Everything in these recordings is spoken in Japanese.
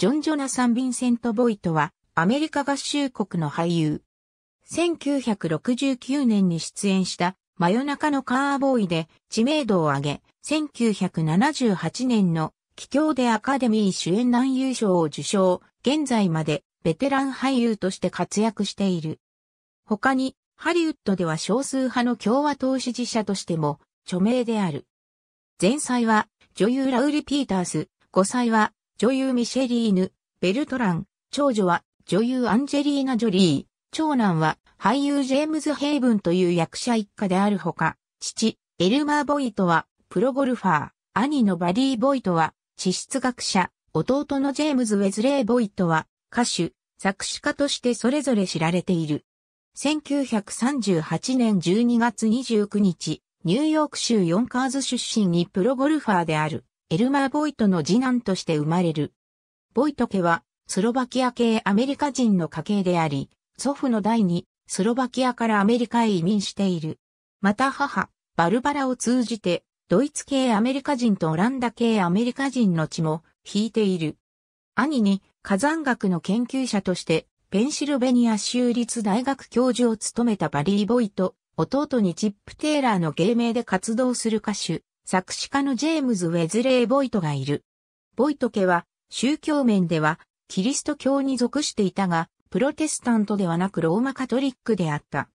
ジョン・ジョナサン・ヴィンセント・ボイトは、アメリカ合衆国の俳優。1969年に出演した、真夜中のカーボーイで知名度を上げ、1978年の帰郷でアカデミー主演男優賞を受賞、現在までベテラン俳優として活躍している。他に、ハリウッドでは少数派の共和党支持者としても著名である。前妻は女優ラウリ・ピータース、5歳は女優ミシェリーヌ、ベルトラン、長女は女優アンジェリーナ・ジョリー、長男は俳優ジェームズ・ヘイブンという役者一家であるほか、父、エルマー・ボイトはプロゴルファー、兄のバデー・ボイトは地質学者、弟のジェームズ・ウェズレイ・ボイトは歌手、作詞家としてそれぞれ知られている。1938年12月29日、ニューヨーク州ヨンカーズ出身にプロゴルファーである。エルマー・ボイトの次男として生まれる。ボイト家は、スロバキア系アメリカ人の家系であり、祖父の代に、スロバキアからアメリカへ移民している。また母、バルバラを通じて、ドイツ系アメリカ人とオランダ系アメリカ人の血も引いている。兄に火山学の研究者としてペンシルベニア州立大学教授を務めたバリー・ボイト、弟にチップ・テイラーの芸名で活動する歌手、作詞家のジェームズ・ウェズレー・ボイトがいる。ボイト家は、宗教面では、キリスト教に属していたが、プロテスタントではなくローマカトリックであった。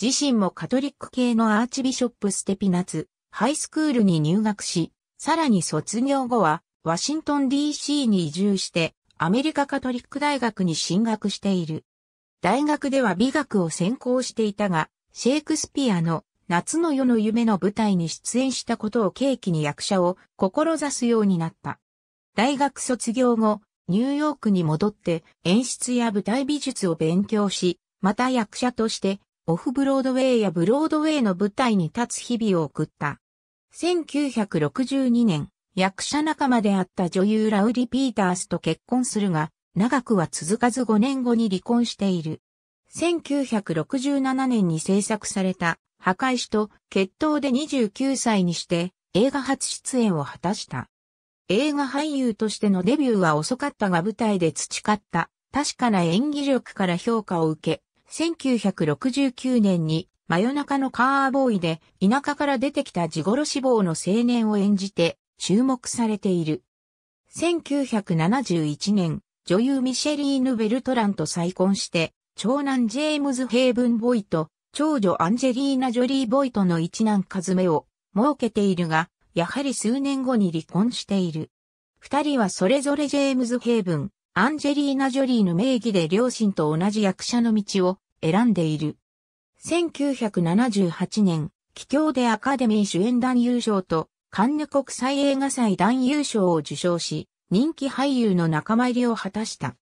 自身もカトリック系のアーチビショップステピナツ、ハイスクールに入学し、さらに卒業後は、ワシントン DC に移住して、アメリカカトリック大学に進学している。大学では美学を専攻していたが、シェイクスピアの夏の夜の夢の舞台に出演したことを契機に役者を志すようになった。大学卒業後、ニューヨークに戻って演出や舞台美術を勉強し、また役者としてオフブロードウェイやブロードウェイの舞台に立つ日々を送った。1962年、役者仲間であった女優ラウリ・ピータースと結婚するが、長くは続かず5年後に離婚している。1967年に制作された赤石と決闘で29歳にして映画初出演を果たした。映画俳優としてのデビューは遅かったが舞台で培った確かな演技力から評価を受け、1969年に真夜中のカーボーイで田舎から出てきた地頃し坊の青年を演じて注目されている。1971年、女優ミシェリーヌ・ベルトランと再婚して、長男ジェームズ・ヘイブン・ボイと長女アンジェリーナ・ジョリー・ボイトの一男カズメを設けているが、やはり数年後に離婚している。二人はそれぞれジェームズ・ヘイブン、アンジェリーナ・ジョリーの名義で両親と同じ役者の道を選んでいる。1978年、帰郷でアカデミー主演男優賞とカンヌ国際映画祭男優賞を受賞し、人気俳優の仲間入りを果たした。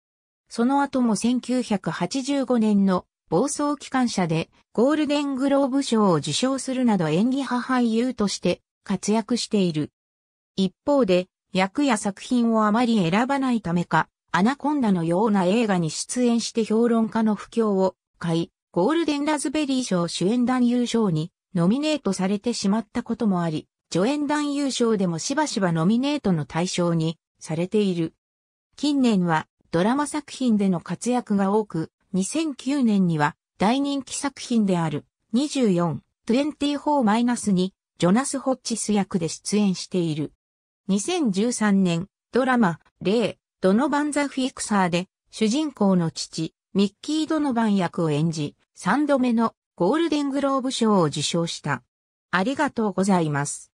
その後も1985年の暴走機関車でゴールデングローブ賞を受賞するなど演技派俳優として活躍している。一方で、役や作品をあまり選ばないためか、アナコンダのような映画に出演して評論家の不況を買い、ゴールデンラズベリー賞主演男優賞にノミネートされてしまったこともあり、助演男優賞でもしばしばノミネートの対象にされている。近年はドラマ作品での活躍が多く、2009年には大人気作品である24-24-2にジョナス・ホッチス役で出演している。2013年、ドラマ、レイ、ドノバン・ザ・フィクサーで、主人公の父、ミッキー・ドノバン役を演じ、3度目のゴールデングローブ賞を受賞した。ありがとうございます。